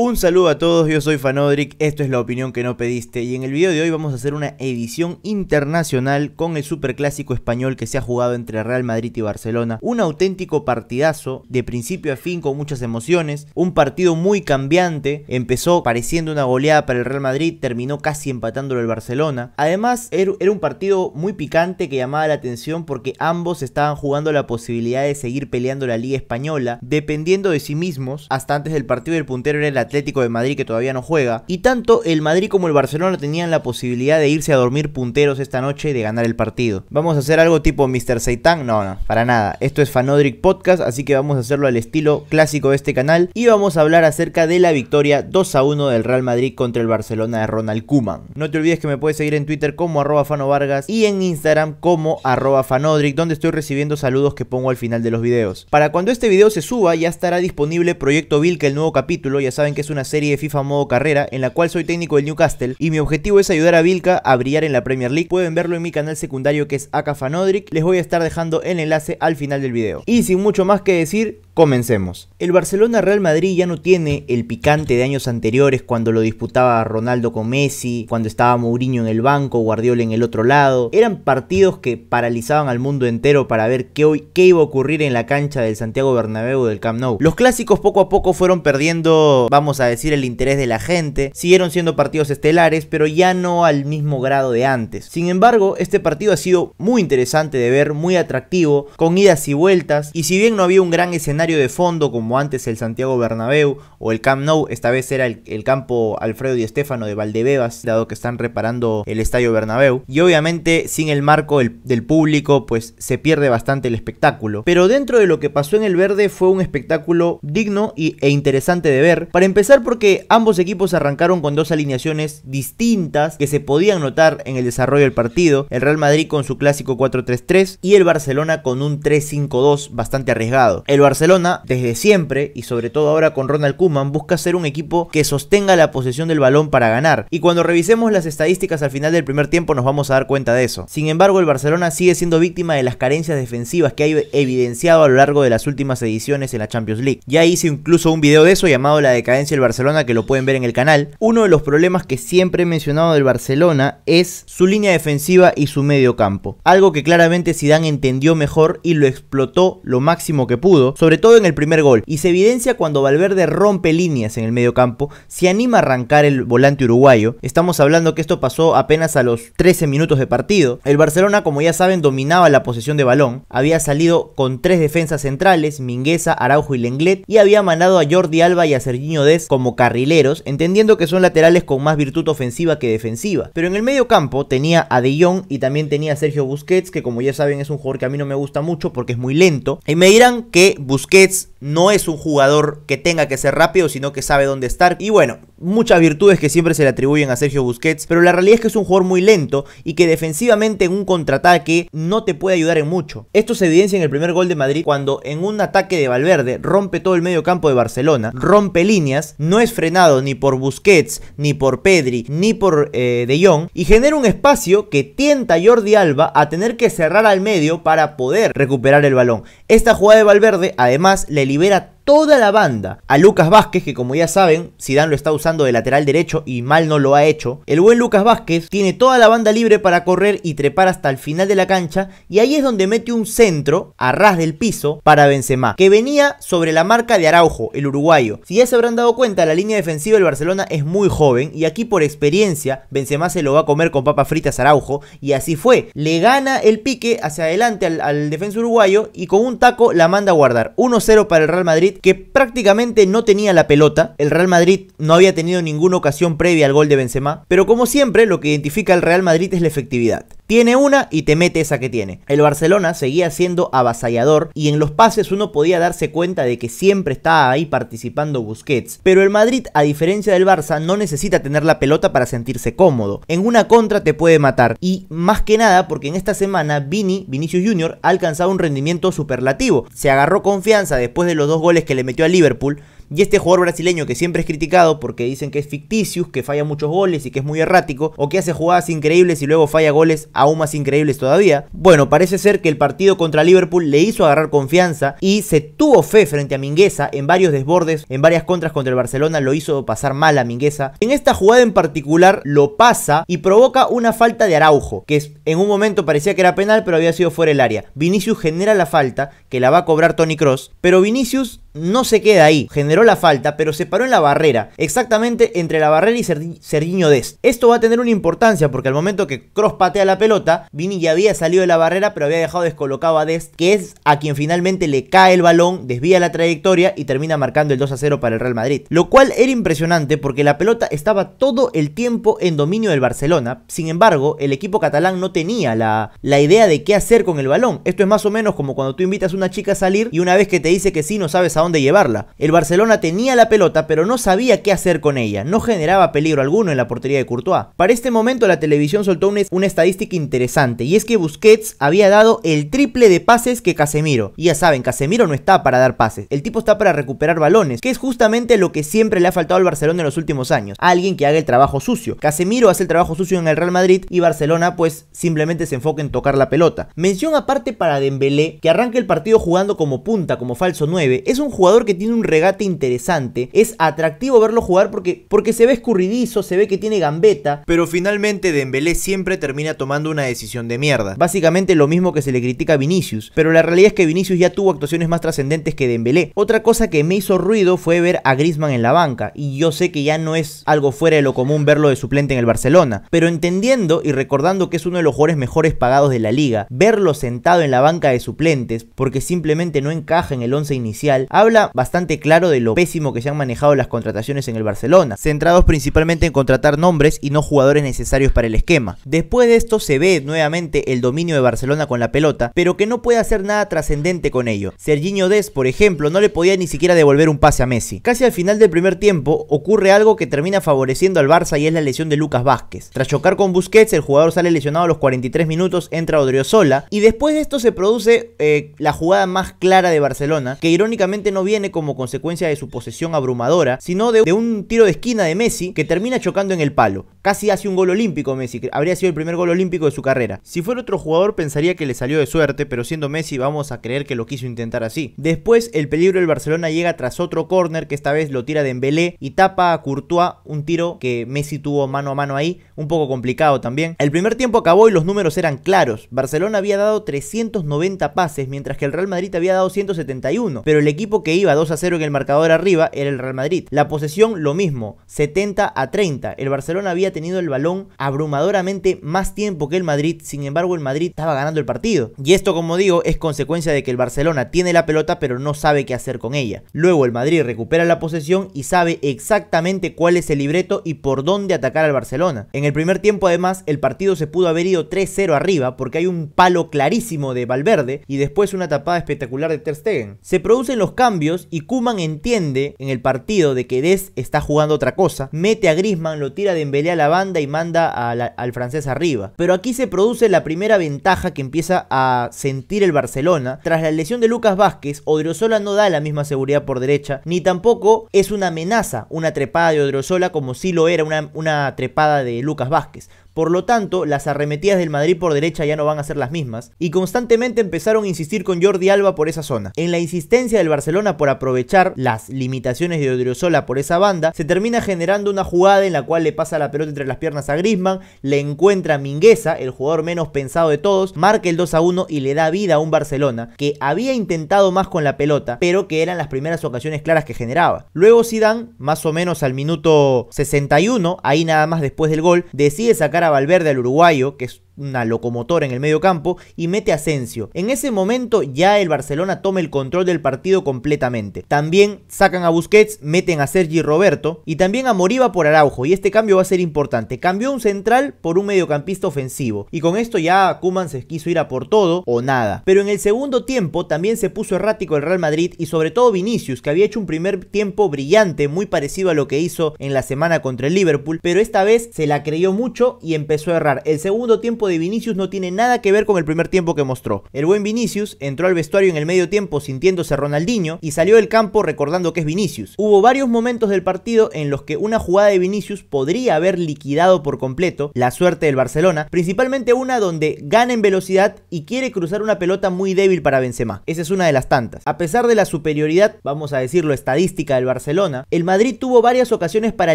Un saludo a todos, yo soy Fanodric, esto es la opinión que no pediste y en el video de hoy vamos a hacer una edición internacional con el superclásico español que se ha jugado entre Real Madrid y Barcelona. Un auténtico partidazo de principio a fin con muchas emociones, un partido muy cambiante, empezó pareciendo una goleada para el Real Madrid, terminó casi empatándolo el Barcelona. Además er-, era un partido muy picante que llamaba la atención porque ambos estaban jugando la posibilidad de seguir peleando la liga española, dependiendo de sí mismos, hasta antes del partido del puntero era el Atlético de Madrid que todavía no juega. Y tanto el Madrid como el Barcelona tenían la posibilidad de irse a dormir punteros esta noche de ganar el partido. Vamos a hacer algo tipo Mr. Seitan. No, no, para nada. Esto es Fanodric Podcast, así que vamos a hacerlo al estilo clásico de este canal. Y vamos a hablar acerca de la victoria 2 a 1 del Real Madrid contra el Barcelona de Ronald Kuman. No te olvides que me puedes seguir en Twitter como arroba vargas y en Instagram como arroba fanodric, donde estoy recibiendo saludos que pongo al final de los videos. Para cuando este video se suba, ya estará disponible Proyecto vil que el nuevo capítulo, ya saben que que es una serie de FIFA modo carrera en la cual soy técnico del Newcastle y mi objetivo es ayudar a Vilca a brillar en la Premier League. Pueden verlo en mi canal secundario que es Akafanodric. Les voy a estar dejando el enlace al final del video. Y sin mucho más que decir, Comencemos. El Barcelona-Real Madrid ya no tiene el picante de años anteriores cuando lo disputaba Ronaldo con Messi, cuando estaba Mourinho en el banco, Guardiola en el otro lado. Eran partidos que paralizaban al mundo entero para ver qué, qué iba a ocurrir en la cancha del Santiago Bernabéu del Camp Nou. Los clásicos poco a poco fueron perdiendo, vamos a decir, el interés de la gente. Siguieron siendo partidos estelares, pero ya no al mismo grado de antes. Sin embargo, este partido ha sido muy interesante de ver, muy atractivo, con idas y vueltas. Y si bien no había un gran escenario de fondo como antes el Santiago Bernabéu o el Camp Nou, esta vez era el, campo Alfredo y Estefano de Valdebebas, dado que están reparando el Estadio Bernabéu. Y obviamente sin el marco del, público pues se pierde bastante el espectáculo. Pero dentro de lo que pasó en el verde fue un espectáculo digno e interesante de ver. Para empezar porque ambos equipos arrancaron con dos alineaciones distintas que se podían notar en el desarrollo del partido. El Real Madrid con su clásico 4-3-3 y el Barcelona con un 3-5-2 bastante arriesgado. El Barcelona desde siempre y sobre todo ahora con Ronald Kuman busca ser un equipo que sostenga la posesión del balón para ganar. Y cuando revisemos las estadísticas al final del primer tiempo nos vamos a dar cuenta de eso. Sin embargo, el Barcelona sigue siendo víctima de las carencias defensivas que ha evidenciado a lo largo de las últimas ediciones en la Champions League. Ya hice incluso un video de eso llamado La decadencia del Barcelona que lo pueden ver en el canal. Uno de los problemas que siempre he mencionado del Barcelona es su línea defensiva y su medio campo. Algo que claramente Zidane entendió mejor y lo explotó lo máximo que pudo, sobre todo en el primer gol, y se evidencia cuando Valverde rompe líneas en el mediocampo, se anima a arrancar el volante uruguayo. Estamos hablando que esto pasó apenas a los 13 minutos de partido. El Barcelona, como ya saben, dominaba la posesión de balón, había salido con tres defensas centrales, Mingueza, Araujo y Lenglet, y había mandado a Jordi Alba y a Sergiño Dez como carrileros, entendiendo que son laterales con más virtud ofensiva que defensiva. Pero en el campo tenía a De Jong y también tenía a Sergio Busquets, que como ya saben es un jugador que a mí no me gusta mucho porque es muy lento. Y me dirán que Busquets Busquets no es un jugador que tenga que ser rápido, sino que sabe dónde estar. Y bueno, muchas virtudes que siempre se le atribuyen a Sergio Busquets, pero la realidad es que es un jugador muy lento y que defensivamente en un contraataque no te puede ayudar en mucho. Esto se evidencia en el primer gol de Madrid cuando en un ataque de Valverde rompe todo el medio campo de Barcelona, rompe líneas, no es frenado ni por Busquets, ni por Pedri, ni por eh, De Jong y genera un espacio que tienta a Jordi Alba a tener que cerrar al medio para poder recuperar el balón. Esta jugada de Valverde además le libera toda la banda. A Lucas Vázquez, que como ya saben, Zidane lo está usando de lateral derecho y mal no lo ha hecho. El buen Lucas Vázquez tiene toda la banda libre para correr y trepar hasta el final de la cancha y ahí es donde mete un centro a ras del piso para Benzema, que venía sobre la marca de Araujo, el uruguayo. Si ya se habrán dado cuenta, la línea defensiva del Barcelona es muy joven y aquí por experiencia Benzema se lo va a comer con papas fritas a Araujo y así fue. Le gana el pique hacia adelante al, defensor uruguayo y con un taco la manda a guardar. 1-0 para el Real Madrid que prácticamente no tenía la pelota. El Real Madrid no había tenido ninguna ocasión previa al gol de Benzema, pero como siempre lo que identifica al Real Madrid es la efectividad. Tiene una y te mete esa que tiene. El Barcelona seguía siendo avasallador y en los pases uno podía darse cuenta de que siempre estaba ahí participando Busquets. Pero el Madrid, a diferencia del Barça, no necesita tener la pelota para sentirse cómodo. En una contra te puede matar. Y más que nada porque en esta semana Vini, Vinicius Jr., ha alcanzado un rendimiento superlativo. Se agarró confianza después de los dos goles que le metió a Liverpool. Y este jugador brasileño que siempre es criticado porque dicen que es ficticio, que falla muchos goles y que es muy errático, o que hace jugadas increíbles y luego falla goles aún más increíbles todavía. Bueno, parece ser que el partido contra Liverpool le hizo agarrar confianza y se tuvo fe frente a Mingueza en varios desbordes, en varias contras contra el Barcelona, lo hizo pasar mal a Mingueza. En esta jugada en particular lo pasa y provoca una falta de Araujo, que en un momento parecía que era penal, pero había sido fuera del área. Vinicius genera la falta, que la va a cobrar Tony Cross, pero Vinicius no se queda ahí, generó la falta, pero se paró en la barrera, exactamente entre la barrera y Serginho Dest. Esto va a tener una importancia porque al momento que Cross patea la pelota, Vini ya había salido de la barrera, pero había dejado descolocado a Dest, que es a quien finalmente le cae el balón, desvía la trayectoria y termina marcando el 2 a 0 para el Real Madrid. Lo cual era impresionante porque la pelota estaba todo el tiempo en dominio del Barcelona, sin embargo, el equipo catalán no tenía la, la idea de qué hacer con el balón. Esto es más o menos como cuando tú invitas a una chica a salir y una vez que te dice que sí, no sabes a dónde llevarla. El Barcelona tenía la pelota, pero no sabía qué hacer con ella, no generaba peligro alguno en la portería de Courtois. Para este momento la televisión soltó una, estadística interesante, y es que Busquets había dado el triple de pases que Casemiro. Y ya saben, Casemiro no está para dar pases, el tipo está para recuperar balones, que es justamente lo que siempre le ha faltado al Barcelona en los últimos años, alguien que haga el trabajo sucio. Casemiro hace el trabajo sucio en el Real Madrid y Barcelona pues simplemente se enfoca en tocar la pelota. Mención aparte para Dembélé, que arranca el partido jugando como punta, como falso 9, es un un jugador que tiene un regate interesante. Es atractivo verlo jugar porque, porque se ve escurridizo, se ve que tiene gambeta. Pero finalmente Dembélé siempre termina tomando una decisión de mierda. Básicamente lo mismo que se le critica a Vinicius. Pero la realidad es que Vinicius ya tuvo actuaciones más trascendentes que Dembélé. Otra cosa que me hizo ruido fue ver a Griezmann en la banca. Y yo sé que ya no es algo fuera de lo común verlo de suplente en el Barcelona. Pero entendiendo y recordando que es uno de los jugadores mejores pagados de la liga, verlo sentado en la banca de suplentes porque simplemente no encaja en el 11 inicial, habla bastante claro de lo pésimo que se han manejado las contrataciones en el Barcelona, centrados principalmente en contratar nombres y no jugadores necesarios para el esquema. Después de esto se ve nuevamente el dominio de Barcelona con la pelota, pero que no puede hacer nada trascendente con ello. Serginho Des, por ejemplo, no le podía ni siquiera devolver un pase a Messi. Casi al final del primer tiempo ocurre algo que termina favoreciendo al Barça y es la lesión de Lucas Vázquez. Tras chocar con Busquets, el jugador sale lesionado a los 43 minutos, entra Odriozola y después de esto se produce eh, la jugada más clara de Barcelona, que irónicamente no viene como consecuencia de su posesión abrumadora, sino de, un tiro de esquina de Messi que termina chocando en el palo. Casi hace un gol olímpico Messi, habría sido el primer gol olímpico de su carrera. Si fuera otro jugador pensaría que le salió de suerte, pero siendo Messi vamos a creer que lo quiso intentar así. Después el peligro del Barcelona llega tras otro córner que esta vez lo tira de Dembélé y tapa a Courtois un tiro que Messi tuvo mano a mano ahí, un poco complicado también. El primer tiempo acabó y los números eran claros. Barcelona había dado 390 pases mientras que el Real Madrid había dado 171, pero el equipo que iba 2 a 0 en el marcador arriba era el Real Madrid. La posesión lo mismo, 70 a 30. El Barcelona había tenido el balón abrumadoramente más tiempo que el Madrid, sin embargo el Madrid estaba ganando el partido. Y esto como digo es consecuencia de que el Barcelona tiene la pelota pero no sabe qué hacer con ella. Luego el Madrid recupera la posesión y sabe exactamente cuál es el libreto y por dónde atacar al Barcelona. En el primer tiempo además el partido se pudo haber ido 3-0 arriba porque hay un palo clarísimo de Valverde y después una tapada espectacular de Ter Stegen. Se producen los cambios y Kuman entiende en el partido de que Des está jugando otra cosa, mete a Grisman, lo tira de embelea a la banda y manda al francés arriba. Pero aquí se produce la primera ventaja que empieza a sentir el Barcelona. Tras la lesión de Lucas Vázquez, Odriozola no da la misma seguridad por derecha, ni tampoco es una amenaza una trepada de Odriozola como si lo era una, una trepada de Lucas Vázquez. Por lo tanto, las arremetidas del Madrid por derecha ya no van a ser las mismas y constantemente empezaron a insistir con Jordi Alba por esa zona. En la insistencia del Barcelona por aprovechar las limitaciones de Odriozola por esa banda, se termina generando una jugada en la cual le pasa la pelota entre las piernas a Griezmann, le encuentra Mingueza, el jugador menos pensado de todos, marca el 2 a 1 y le da vida a un Barcelona que había intentado más con la pelota, pero que eran las primeras ocasiones claras que generaba. Luego Zidane, más o menos al minuto 61, ahí nada más después del gol, decide sacar a Valverde, el uruguayo, que es una locomotora en el medio campo y mete a Asensio. En ese momento ya el Barcelona toma el control del partido completamente. También sacan a Busquets, meten a Sergi Roberto y también a Moriba por Araujo y este cambio va a ser importante. Cambió un central por un mediocampista ofensivo y con esto ya Kuman se quiso ir a por todo o nada. Pero en el segundo tiempo también se puso errático el Real Madrid y sobre todo Vinicius que había hecho un primer tiempo brillante muy parecido a lo que hizo en la semana contra el Liverpool pero esta vez se la creyó mucho y empezó a errar. El segundo tiempo de Vinicius no tiene nada que ver con el primer tiempo que mostró. El buen Vinicius entró al vestuario en el medio tiempo sintiéndose Ronaldinho y salió del campo recordando que es Vinicius. Hubo varios momentos del partido en los que una jugada de Vinicius podría haber liquidado por completo la suerte del Barcelona, principalmente una donde gana en velocidad y quiere cruzar una pelota muy débil para Benzema. Esa es una de las tantas. A pesar de la superioridad, vamos a decirlo, estadística del Barcelona, el Madrid tuvo varias ocasiones para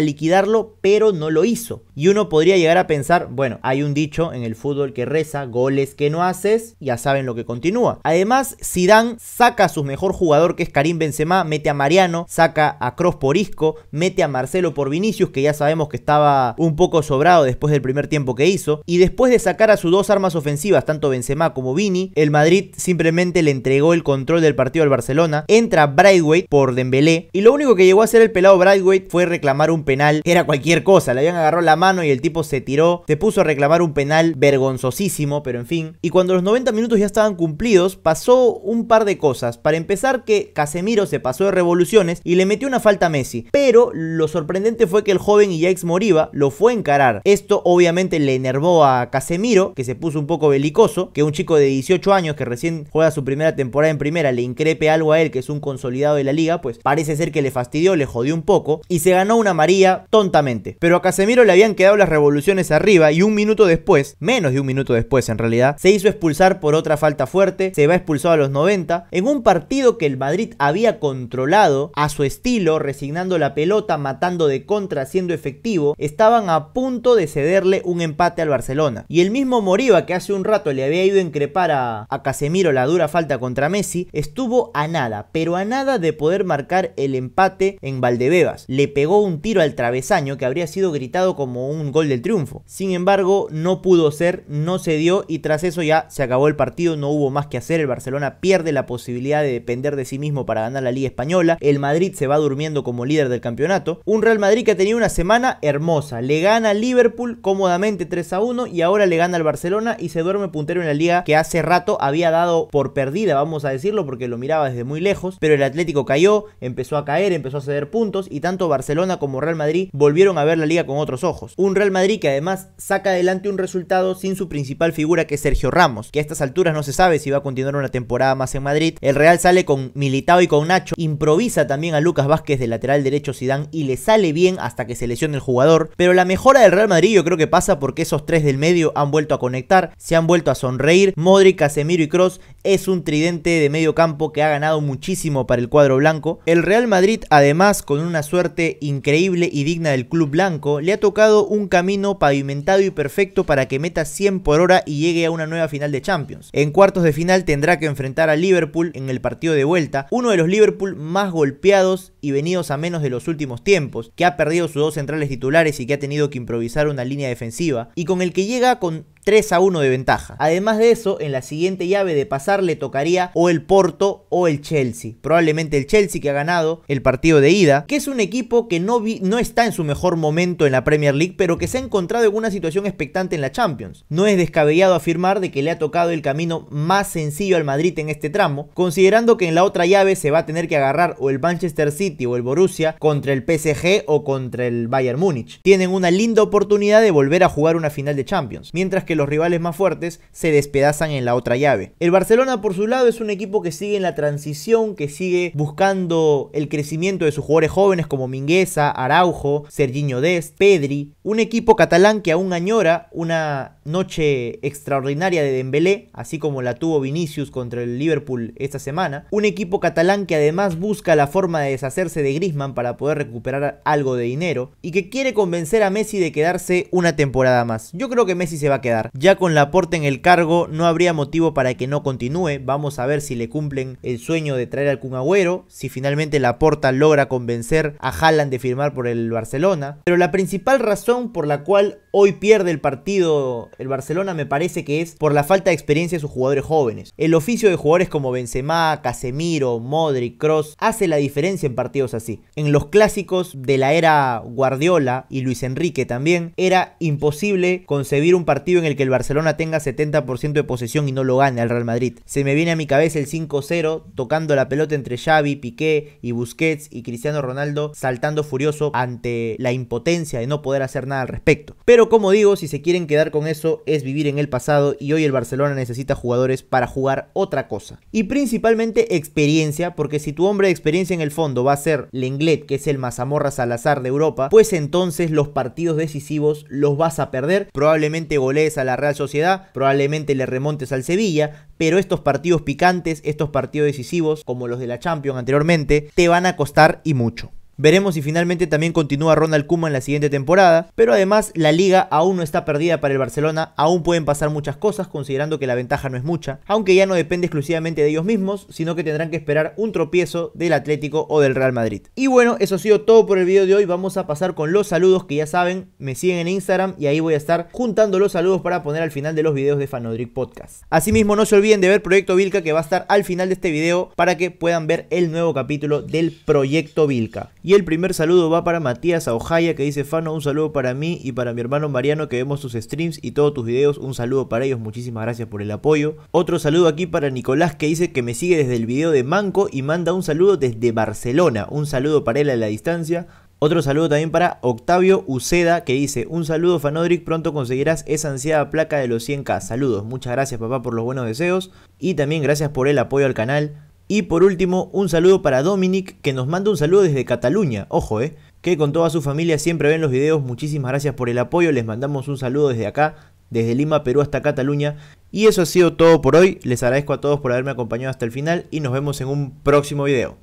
liquidarlo, pero no lo hizo. Y uno podría llegar a pensar, bueno, hay un dicho en el fútbol que reza, goles que no haces, ya saben lo que continúa. Además, Zidane saca a su mejor jugador que es Karim Benzema, mete a Mariano, saca a Cross por Isco, mete a Marcelo por Vinicius, que ya sabemos que estaba un poco sobrado después del primer tiempo que hizo, y después de sacar a sus dos armas ofensivas, tanto Benzema como Vini, el Madrid simplemente le entregó el control del partido al Barcelona, entra Braithwaite por Dembélé, y lo único que llegó a hacer el pelado Braithwaite fue reclamar un penal, era cualquier cosa, le habían agarrado la mano y el tipo se tiró, se puso a reclamar un penal vergonzosísimo, pero en fin. Y cuando los 90 minutos ya estaban cumplidos, pasó un par de cosas. Para empezar, que Casemiro se pasó de revoluciones y le metió una falta a Messi. Pero lo sorprendente fue que el joven y Moriva Moriba lo fue a encarar. Esto obviamente le enervó a Casemiro, que se puso un poco belicoso, que un chico de 18 años que recién juega su primera temporada en primera le increpe algo a él, que es un consolidado de la liga, pues parece ser que le fastidió, le jodió un poco y se ganó una maría tontamente. Pero a Casemiro le habían quedado las revoluciones arriba y un minuto después, Messi menos de un minuto después en realidad, se hizo expulsar por otra falta fuerte, se va expulsado a los 90, en un partido que el Madrid había controlado a su estilo, resignando la pelota, matando de contra, siendo efectivo, estaban a punto de cederle un empate al Barcelona. Y el mismo Moriba que hace un rato le había ido a increpar a, a Casemiro la dura falta contra Messi, estuvo a nada, pero a nada de poder marcar el empate en Valdebebas. Le pegó un tiro al travesaño que habría sido gritado como un gol del triunfo. Sin embargo, no pudo ser no se dio y tras eso ya se acabó el partido, no hubo más que hacer, el Barcelona pierde la posibilidad de depender de sí mismo para ganar la Liga Española, el Madrid se va durmiendo como líder del campeonato, un Real Madrid que ha tenido una semana hermosa, le gana al Liverpool cómodamente 3 a 1 y ahora le gana al Barcelona y se duerme puntero en la liga que hace rato había dado por perdida, vamos a decirlo, porque lo miraba desde muy lejos, pero el Atlético cayó, empezó a caer, empezó a ceder puntos y tanto Barcelona como Real Madrid volvieron a ver la liga con otros ojos. Un Real Madrid que además saca adelante un resultado sin su principal figura que es Sergio Ramos, que a estas alturas no se sabe si va a continuar una temporada más en Madrid. El Real sale con Militao y con Nacho, improvisa también a Lucas Vázquez de lateral derecho Sidán y le sale bien hasta que se lesione el jugador, pero la mejora del Real Madrid yo creo que pasa porque esos tres del medio han vuelto a conectar, se han vuelto a sonreír, Modric, Casemiro y Cross es un tridente de medio campo que ha ganado muchísimo para el cuadro blanco. El Real Madrid además con una suerte increíble y digna del club blanco le ha tocado un camino pavimentado y perfecto para que meta 100 por hora y llegue a una nueva final de Champions. En cuartos de final tendrá que enfrentar a Liverpool en el partido de vuelta, uno de los Liverpool más golpeados y venidos a menos de los últimos tiempos, que ha perdido sus dos centrales titulares y que ha tenido que improvisar una línea defensiva, y con el que llega con 3 a 1 de ventaja. Además de eso, en la siguiente llave de pasar le tocaría o el Porto o el Chelsea. Probablemente el Chelsea que ha ganado el partido de ida, que es un equipo que no, no está en su mejor momento en la Premier League, pero que se ha encontrado en una situación expectante en la Champions. No es descabellado afirmar de que le ha tocado el camino más sencillo al Madrid en este tramo, considerando que en la otra llave se va a tener que agarrar o el Manchester City o el Borussia contra el PSG o contra el Bayern Múnich. Tienen una linda oportunidad de volver a jugar una final de Champions, mientras que los rivales más fuertes se despedazan en la otra llave. El Barcelona por su lado es un equipo que sigue en la transición, que sigue buscando el crecimiento de sus jugadores jóvenes como Mingueza, Araujo, Serginho Dest, Pedri, un equipo catalán que aún añora una noche extraordinaria de Dembélé, así como la tuvo Vinicius contra el Liverpool esta semana, un equipo catalán que además busca la forma de deshacerse de Griezmann para poder recuperar algo de dinero y que quiere convencer a Messi de quedarse una temporada más. Yo creo que Messi se va a quedar ya con Laporta en el cargo no habría motivo para que no continúe. Vamos a ver si le cumplen el sueño de traer al Agüero, si finalmente Laporta logra convencer a Haaland de firmar por el Barcelona. Pero la principal razón por la cual hoy pierde el partido el Barcelona me parece que es por la falta de experiencia de sus jugadores jóvenes. El oficio de jugadores como Benzema, Casemiro, Modric, Cross hace la diferencia en partidos así. En los clásicos de la era Guardiola y Luis Enrique también era imposible concebir un partido en el que el Barcelona tenga 70% de posesión y no lo gane al Real Madrid. Se me viene a mi cabeza el 5-0 tocando la pelota entre Xavi, Piqué y Busquets y Cristiano Ronaldo saltando furioso ante la impotencia de no poder hacer nada al respecto. Pero como digo, si se quieren quedar con eso es vivir en el pasado y hoy el Barcelona necesita jugadores para jugar otra cosa. Y principalmente experiencia, porque si tu hombre de experiencia en el fondo va a ser Lenglet, que es el mazamorra Salazar de Europa, pues entonces los partidos decisivos los vas a perder, probablemente goles a la Real Sociedad, probablemente le remontes al Sevilla, pero estos partidos picantes, estos partidos decisivos, como los de la Champions anteriormente, te van a costar y mucho. Veremos si finalmente también continúa Ronald Kuma en la siguiente temporada, pero además la liga aún no está perdida para el Barcelona, aún pueden pasar muchas cosas considerando que la ventaja no es mucha, aunque ya no depende exclusivamente de ellos mismos, sino que tendrán que esperar un tropiezo del Atlético o del Real Madrid. Y bueno, eso ha sido todo por el video de hoy, vamos a pasar con los saludos que ya saben, me siguen en Instagram y ahí voy a estar juntando los saludos para poner al final de los videos de Fanodric Podcast. Asimismo, no se olviden de ver Proyecto Vilca que va a estar al final de este video para que puedan ver el nuevo capítulo del Proyecto Vilca. Y el primer saludo va para Matías Aojaya que dice, Fano, un saludo para mí y para mi hermano Mariano que vemos tus streams y todos tus videos. Un saludo para ellos, muchísimas gracias por el apoyo. Otro saludo aquí para Nicolás que dice que me sigue desde el video de Manco y manda un saludo desde Barcelona. Un saludo para él a la distancia. Otro saludo también para Octavio Uceda que dice, un saludo Fanodric, pronto conseguirás esa ansiada placa de los 100k. Saludos, muchas gracias papá por los buenos deseos y también gracias por el apoyo al canal. Y por último, un saludo para Dominic, que nos manda un saludo desde Cataluña, ojo, eh, que con toda su familia siempre ven los videos. Muchísimas gracias por el apoyo, les mandamos un saludo desde acá, desde Lima, Perú hasta Cataluña. Y eso ha sido todo por hoy, les agradezco a todos por haberme acompañado hasta el final y nos vemos en un próximo video.